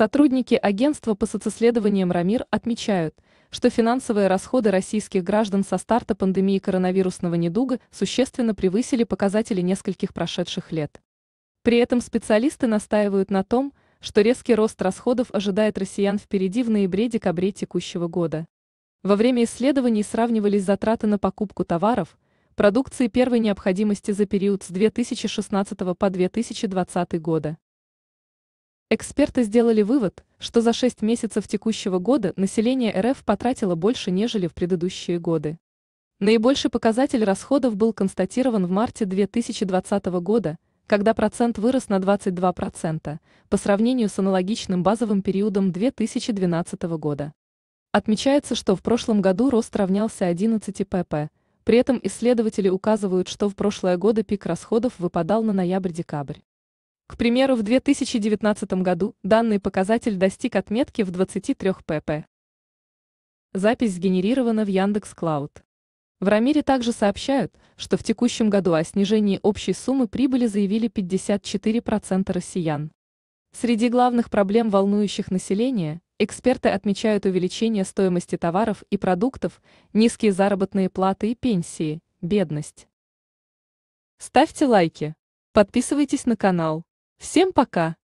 Сотрудники Агентства по социсследованиям «Рамир» отмечают, что финансовые расходы российских граждан со старта пандемии коронавирусного недуга существенно превысили показатели нескольких прошедших лет. При этом специалисты настаивают на том, что резкий рост расходов ожидает россиян впереди в ноябре-декабре текущего года. Во время исследований сравнивались затраты на покупку товаров, продукции первой необходимости за период с 2016 по 2020 года. Эксперты сделали вывод, что за 6 месяцев текущего года население РФ потратило больше, нежели в предыдущие годы. Наибольший показатель расходов был констатирован в марте 2020 года, когда процент вырос на 22% по сравнению с аналогичным базовым периодом 2012 года. Отмечается, что в прошлом году рост равнялся 11 ПП. При этом исследователи указывают, что в прошлые годы пик расходов выпадал на ноябрь-декабрь. К примеру, в 2019 году данный показатель достиг отметки в 23 ПП. Запись сгенерирована в Яндекс Клауд. В Рамире также сообщают, что в текущем году о снижении общей суммы прибыли заявили 54% россиян. Среди главных проблем, волнующих население, эксперты отмечают увеличение стоимости товаров и продуктов, низкие заработные платы и пенсии, бедность. Ставьте лайки. Подписывайтесь на канал. Всем пока!